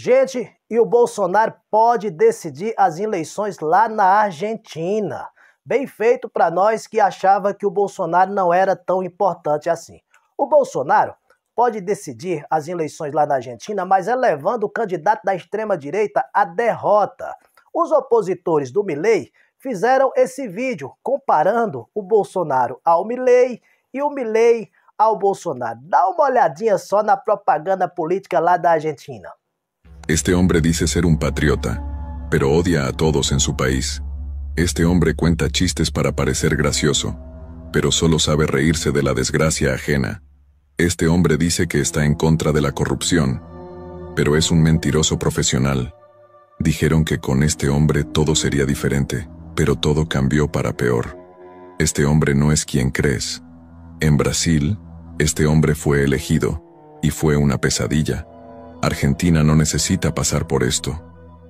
Gente, e o Bolsonaro pode decidir as eleições lá na Argentina. Bem feito para nós que achava que o Bolsonaro não era tão importante assim. O Bolsonaro pode decidir as eleições lá na Argentina, mas é levando o candidato da extrema direita à derrota. Os opositores do Milei fizeram esse vídeo comparando o Bolsonaro ao Milei e o Milei ao Bolsonaro. Dá uma olhadinha só na propaganda política lá da Argentina. Este hombre dice ser un patriota, pero odia a todos en su país. Este hombre cuenta chistes para parecer gracioso, pero solo sabe reírse de la desgracia ajena. Este hombre dice que está en contra de la corrupción, pero es un mentiroso profesional. Dijeron que con este hombre todo sería diferente, pero todo cambió para peor. Este hombre no es quien crees. En Brasil, este hombre fue elegido, y fue una pesadilla. Argentina no necessita passar por esto.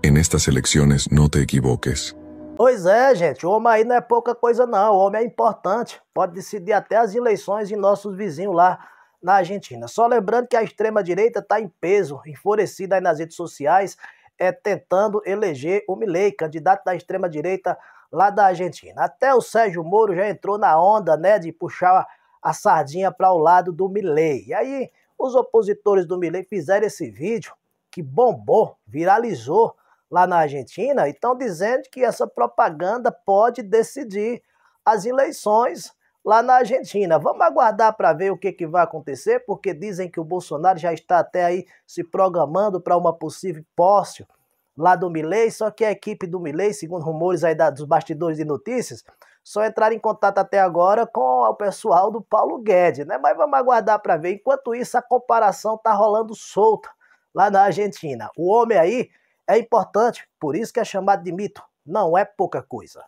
En estas elecciones no te equivoques. Pois é, gente, o homem aí não é pouca coisa não, o homem é importante, pode decidir até as eleições em nossos vizinhos lá na Argentina. Só lembrando que a extrema-direita está em peso, enfurecida aí nas redes sociais, é, tentando eleger o Milei, candidato da extrema-direita lá da Argentina. Até o Sérgio Moro já entrou na onda né, de puxar a sardinha para o lado do Milley. E aí os opositores do Milley fizeram esse vídeo que bombou, viralizou lá na Argentina e estão dizendo que essa propaganda pode decidir as eleições lá na Argentina. Vamos aguardar para ver o que, que vai acontecer, porque dizem que o Bolsonaro já está até aí se programando para uma possível posse lá do Milley. só que a equipe do Milley, segundo rumores aí da, dos bastidores de notícias, só entraram em contato até agora com o pessoal do Paulo Guedes, né? Mas vamos aguardar para ver. Enquanto isso, a comparação tá rolando solta lá na Argentina. O homem aí é importante, por isso que é chamado de mito. Não é pouca coisa.